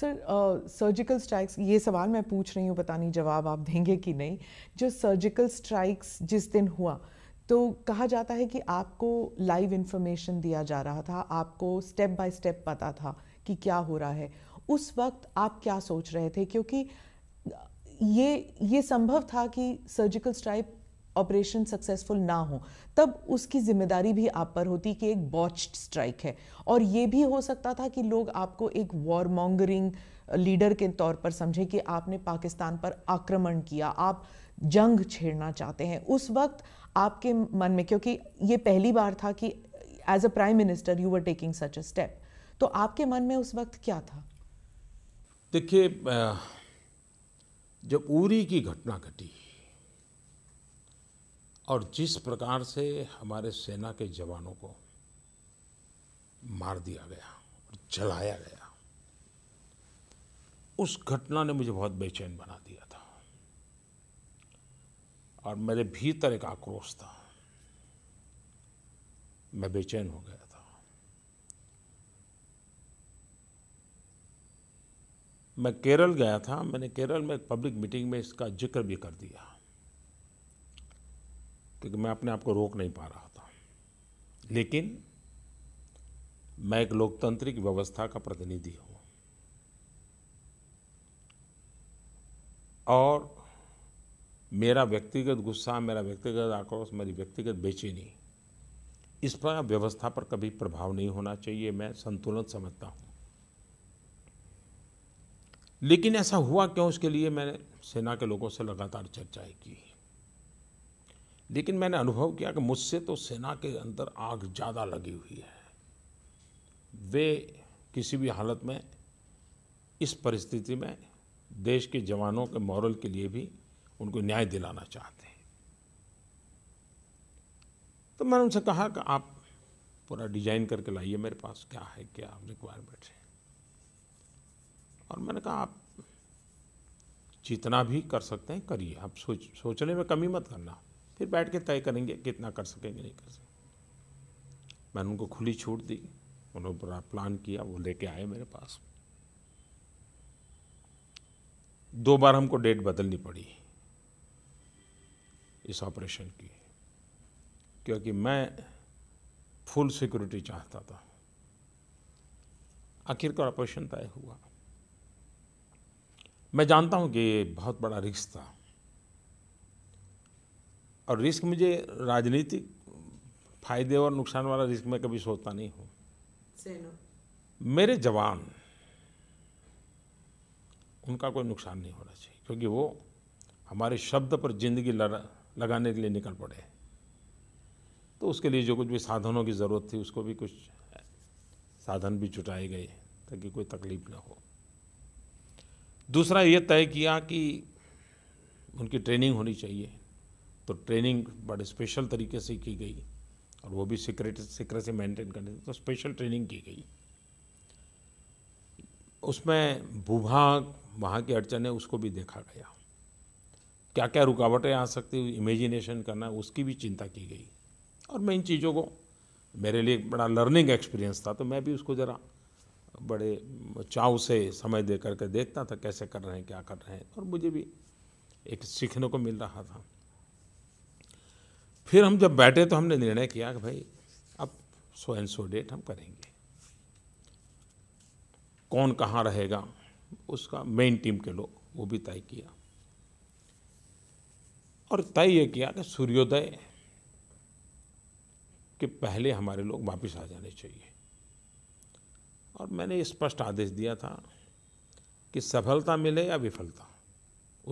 Sir surgical strikes ये सवाल मैं पूछ रही हूँ पता नहीं जवाब आप देंगे कि नहीं जो सर्जिकल स्ट्राइक्स जिस दिन हुआ तो कहा जाता है कि आपको लाइव इन्फॉर्मेशन दिया जा रहा था आपको स्टेप बाय स्टेप पता था कि क्या हो रहा है उस वक्त आप क्या सोच रहे थे क्योंकि ये ये संभव था कि सर्जिकल स्ट्राइक ऑपरेशन सक्सेसफुल ना हो तब उसकी जिम्मेदारी भी आप पर होती कि एक बॉच्ड स्ट्राइक है और ये भी हो सकता था कि लोग आपको एक वॉर मॉन्गरिंग लीडर के तौर पर समझे कि आपने पाकिस्तान पर आक्रमण किया आप जंग छेड़ना चाहते हैं उस वक्त आपके मन में क्योंकि ये पहली बार था कि as a prime minister you were taking such a step तो आपके मन में उस वक्त क्या था देखिए जब उरी की घटना घटी और जिस प्रकार से हमारे सेना के जवानों को मार दिया गया और जलाया गया उस घटना ने मुझे बहुत बेचैन बना दिया था और मेरे भीतर एक आक्रोश था मैं बेचैन हो गया था मैं केरल गया था मैंने केरल में एक पब्लिक मीटिंग में इसका जिक्र भी कर दिया क्योंकि मैं अपने आप को रोक नहीं पा रहा था लेकिन मैं एक लोकतांत्रिक व्यवस्था का प्रतिनिधि हूं और मेरा व्यक्तिगत गुस्सा मेरा व्यक्तिगत आक्रोश मेरी व्यक्तिगत बेचैनी इस पर व्यवस्था पर कभी प्रभाव नहीं होना चाहिए मैं संतुलन समझता हूं लेकिन ऐसा हुआ क्यों उसके लिए मैंने सेना के लोगों से लगातार चर्चाएं की लेकिन मैंने अनुभव किया कि मुझसे तो सेना के अंदर आग ज़्यादा लगी हुई है वे किसी भी हालत में इस परिस्थिति में देश के जवानों के मॉरल के लिए भी उनको न्याय दिलाना चाहते हैं तो मैंने उनसे कहा कि आप पूरा डिजाइन करके लाइए मेरे पास क्या है क्या रिक्वायरमेंट है और मैंने कहा आप जितना भी कर सकते हैं करिए आप सोच सोचने में कमी मत करना फिर बैठ के तय करेंगे कितना कर सकेंगे नहीं कर सकेंगे मैंने उनको खुली छूट दी उन्होंने पूरा प्लान किया वो लेके आए मेरे पास दो बार हमको डेट बदलनी पड़ी इस ऑपरेशन की क्योंकि मैं फुल सिक्योरिटी चाहता था आखिरकार ऑपरेशन तय हुआ मैं जानता हूं कि ये बहुत बड़ा रिस्क था और रिस्क मुझे राजनीतिक फायदे और नुकसान वाला रिस्क मैं कभी सोचता नहीं हूँ मेरे जवान उनका कोई नुकसान नहीं होना चाहिए क्योंकि वो हमारे शब्द पर जिंदगी लगाने के लिए निकल पड़े तो उसके लिए जो कुछ भी साधनों की ज़रूरत थी उसको भी कुछ साधन भी जुटाए गए ताकि कोई तकलीफ ना हो दूसरा ये तय किया कि उनकी ट्रेनिंग होनी चाहिए तो ट्रेनिंग बड़े स्पेशल तरीके से की गई और वो भी सीक्रेट सीक्रेसी मेंटेन करने तो स्पेशल ट्रेनिंग की गई उसमें भूभाग वहाँ की अड़चने उसको भी देखा गया क्या क्या रुकावटें आ सकती हुई इमेजिनेशन करना उसकी भी चिंता की गई और मैं इन चीज़ों को मेरे लिए बड़ा लर्निंग एक्सपीरियंस था तो मैं भी उसको ज़रा बड़े चाव से समय दे करके देखता था कैसे कर रहे हैं क्या कर रहे हैं और मुझे भी एक सीखने को मिल रहा था फिर हम जब बैठे तो हमने निर्णय किया कि भाई अब सो एंड सो डेट हम करेंगे कौन कहाँ रहेगा उसका मेन टीम के लोग वो भी तय किया और तय ये किया कि सूर्योदय के पहले हमारे लोग वापस आ जाने चाहिए और मैंने स्पष्ट आदेश दिया था कि सफलता मिले या विफलता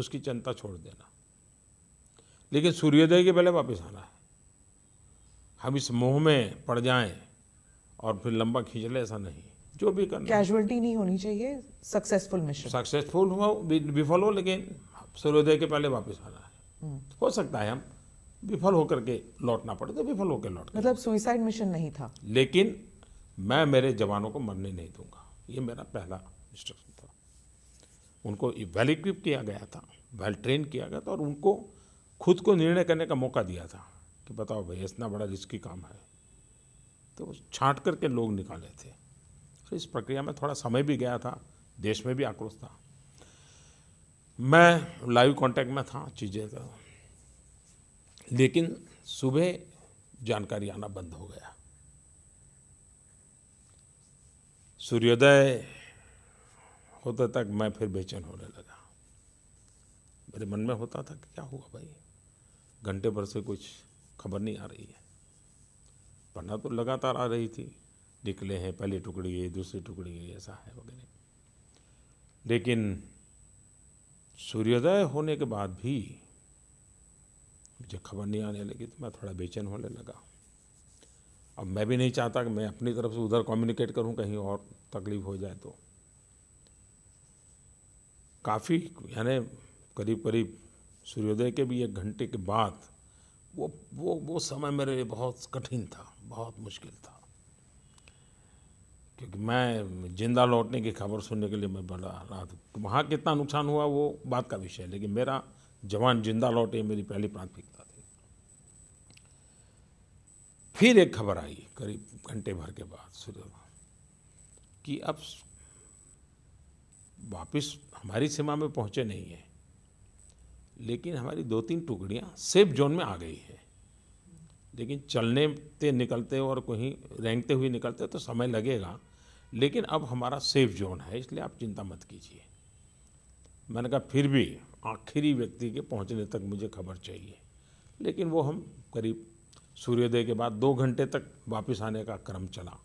उसकी चिंता छोड़ देना लेकिन सूर्योदय के पहले वापस आना है हम इस मोह में पड़ जाएं और फिर लंबा खींच ले ऐसा नहीं जो भी करना कैजुअलिटी नहीं होनी चाहिए सक्सेसफुल मिशन सक्सेसफुल हुआ विफल हो लेकिन सूर्योदय के पहले वापस आना है हम्म। हो सकता है हम विफल होकर के लौटना पड़े तो विफल होकर लौट मतलब सुइसाइड मिशन नहीं था लेकिन मैं मेरे जवानों को मरने नहीं दूंगा ये मेरा पहला इंस्ट्रक्शन था उनको वेल इक्विप किया गया था वेल ट्रेन किया गया था और उनको खुद को निर्णय करने का मौका दिया था कि बताओ भाई इतना बड़ा रिस्की काम है तो छांट करके लोग निकाले थे और तो इस प्रक्रिया में थोड़ा समय भी गया था देश में भी आक्रोश था मैं लाइव कांटेक्ट में था चीज़ें तो लेकिन सुबह जानकारी आना बंद हो गया सूर्योदय होते तक मैं फिर बेचैन होने लगा मेरे मन में होता था कि क्या हुआ भाई घंटे भर से कुछ खबर नहीं आ रही है पढ़ना तो लगातार आ रही थी निकले हैं पहली टुकड़ी गई दूसरी टुकड़ी गई ऐसा है वगैरह लेकिन सूर्योदय होने के बाद भी मुझे खबर नहीं आने लगी तो मैं थोड़ा बेचैन होने लगा अब मैं भी नहीं चाहता कि मैं अपनी तरफ से उधर कम्युनिकेट करूं कहीं और तकलीफ हो जाए तो काफ़ी यानी करीब करीब सूर्योदय के भी एक घंटे के बाद वो वो वो समय मेरे लिए बहुत कठिन था बहुत मुश्किल था क्योंकि मैं जिंदा लौटने की खबर सुनने के लिए मैं बड़ा रहा था तो वहाँ कितना नुकसान हुआ वो बात का विषय है लेकिन मेरा जवान जिंदा लौटे मेरी पहली प्राथमिकता थी फिर एक खबर आई करीब घंटे भर के बाद सूर्य कि अब वापस हमारी सीमा में पहुँचे नहीं हैं लेकिन हमारी दो तीन टुकड़ियाँ सेफ जोन में आ गई है लेकिन चलने ते निकलते और कहीं रेंगते हुए निकलते तो समय लगेगा लेकिन अब हमारा सेफ जोन है इसलिए आप चिंता मत कीजिए मैंने कहा फिर भी आखिरी व्यक्ति के पहुंचने तक मुझे खबर चाहिए लेकिन वो हम करीब सूर्योदय के बाद दो घंटे तक वापस आने का क्रम चला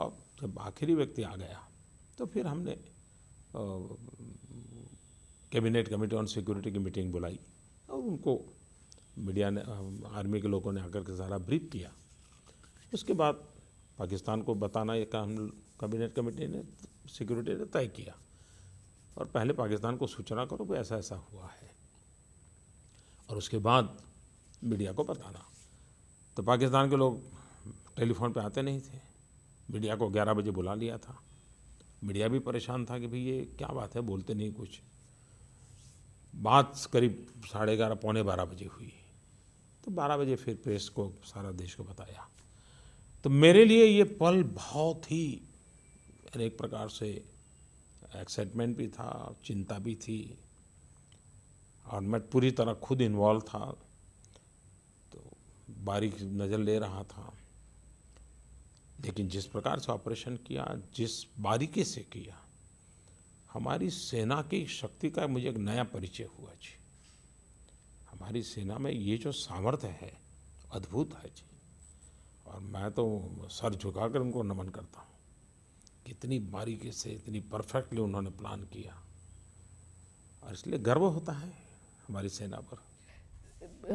और जब आखिरी व्यक्ति आ गया तो फिर हमने कैबिनेट कमेटी ऑन सिक्योरिटी की मीटिंग बुलाई और उनको मीडिया ने आर्मी के लोगों ने आकर के सारा ब्रीफ किया उसके बाद पाकिस्तान को बताना ये काम कैबिनेट कमेटी ने सिक्योरिटी ने तय किया और पहले पाकिस्तान को सूचना करो कि ऐसा ऐसा हुआ है और उसके बाद मीडिया को बताना तो पाकिस्तान के लोग टेलीफोन पे आते नहीं थे मीडिया को 11 बजे बुला लिया था मीडिया भी परेशान था कि भाई ये क्या बात है बोलते नहीं कुछ बात करीब साढ़े ग्यारह पौने बारह बजे हुई तो बारह बजे फिर प्रेस को सारा देश को बताया तो मेरे लिए ये पल बहुत ही अनेक प्रकार से एक्साइटमेंट भी था चिंता भी थी और मैं पूरी तरह खुद इन्वॉल्व था तो बारीक नज़र ले रहा था लेकिन जिस प्रकार से ऑपरेशन किया जिस बारीकी से किया हमारी सेना की शक्ति का मुझे एक नया परिचय हुआ जी हमारी सेना में ये जो सामर्थ्य है अद्भुत है जी और मैं तो सर झुकाकर उनको नमन करता हूँ कितनी बारीकी से इतनी परफेक्टली उन्होंने प्लान किया और इसलिए गर्व होता है हमारी सेना पर